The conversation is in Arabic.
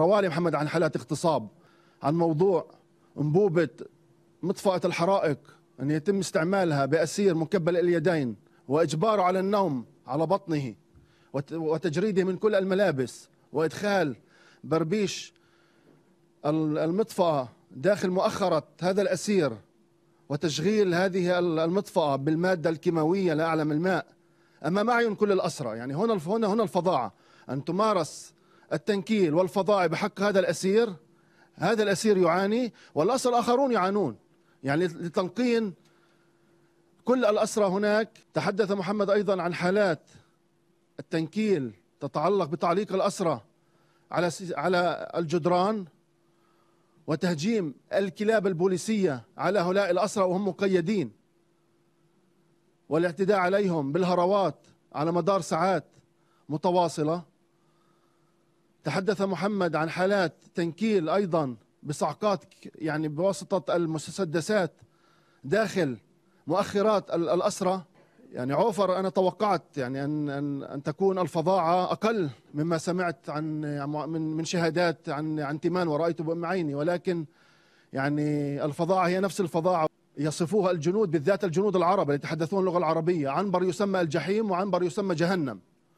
روالي محمد عن حالات اغتصاب عن موضوع انبوبة مطفأة الحرائق أن يتم استعمالها بأسير مكبل اليدين وإجباره على النوم على بطنه وتجريده من كل الملابس وإدخال بربيش المطفأة داخل مؤخرة هذا الأسير وتشغيل هذه المطفأة بالمادة الكيماوية لأعلم الماء أمام أعين كل الأسرة يعني هنا هنا هنا الفظاعة أن تمارس التنكيل والفظائع بحق هذا الأسير هذا الأسير يعاني والأسر الآخرون يعانون يعني لتلقين كل الأسرى هناك تحدث محمد أيضا عن حالات التنكيل تتعلق بتعليق الأسرى على على الجدران وتهجيم الكلاب البوليسية على هؤلاء الأسرى وهم مقيدين والاعتداء عليهم بالهروات على مدار ساعات متواصلة تحدث محمد عن حالات تنكيل ايضا بصعقات يعني بواسطه المسدسات داخل مؤخرات الاسرى يعني عوفر انا توقعت يعني ان ان ان تكون الفظاعه اقل مما سمعت عن من من شهادات عن عن تيمان ورايته بام عيني ولكن يعني الفظاعه هي نفس الفظاعه يصفوها الجنود بالذات الجنود العرب اللي يتحدثون اللغه العربيه عنبر يسمى الجحيم وعنبر يسمى جهنم